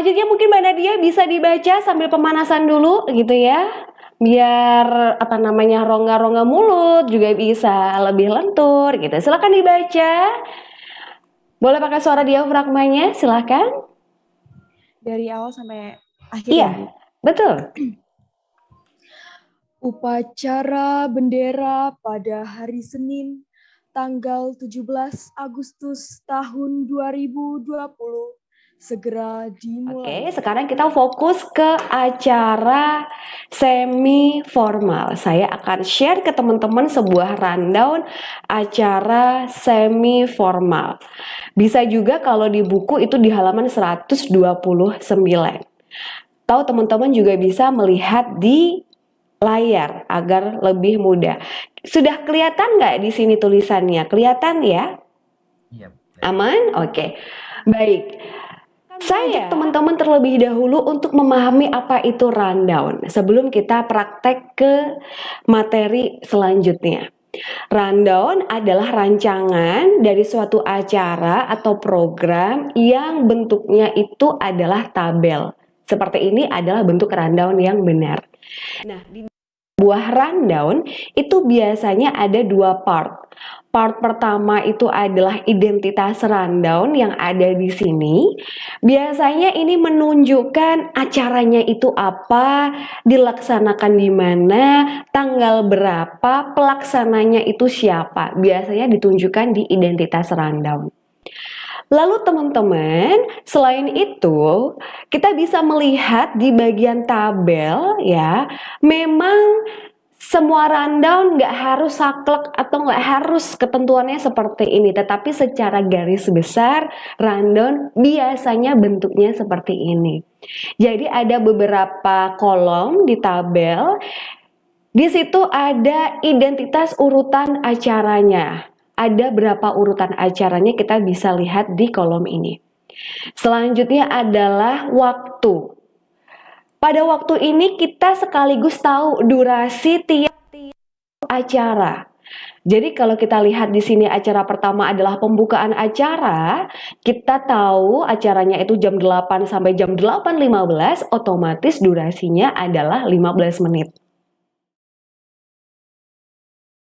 Selanjutnya mungkin Mbak Nadia bisa dibaca sambil pemanasan dulu gitu ya. Biar apa namanya rongga-rongga mulut juga bisa lebih lentur gitu. Silahkan dibaca. Boleh pakai suara diafragmanya, silahkan. Dari awal sampai akhir. Iya, betul. Upacara bendera pada hari Senin tanggal 17 Agustus tahun 2020 segera dimulai. Oke, sekarang kita fokus ke acara semi formal. Saya akan share ke teman-teman sebuah rundown acara semi formal. Bisa juga kalau di buku itu di halaman 129. Tahu teman-teman juga bisa melihat di layar agar lebih mudah. Sudah kelihatan nggak di sini tulisannya? Kelihatan ya? Iya. Aman? Oke. Baik. Saya iya. ajak teman-teman terlebih dahulu untuk memahami apa itu rundown sebelum kita praktek ke materi selanjutnya. Rundown adalah rancangan dari suatu acara atau program yang bentuknya itu adalah tabel. Seperti ini adalah bentuk rundown yang benar. Nah, di Buah rundown itu biasanya ada dua part. Part pertama itu adalah identitas rundown yang ada di sini. Biasanya ini menunjukkan acaranya itu apa, dilaksanakan di mana, tanggal berapa, pelaksananya itu siapa. Biasanya ditunjukkan di identitas rundown. Lalu teman-teman, selain itu kita bisa melihat di bagian tabel ya, memang semua rundown nggak harus saklek atau nggak harus ketentuannya seperti ini, tetapi secara garis besar rundown biasanya bentuknya seperti ini. Jadi ada beberapa kolom di tabel di situ ada identitas urutan acaranya. Ada berapa urutan acaranya kita bisa lihat di kolom ini. Selanjutnya adalah waktu. Pada waktu ini kita sekaligus tahu durasi tiap-tiap acara. Jadi kalau kita lihat di sini acara pertama adalah pembukaan acara, kita tahu acaranya itu jam 8 sampai jam 8.15, otomatis durasinya adalah 15 menit.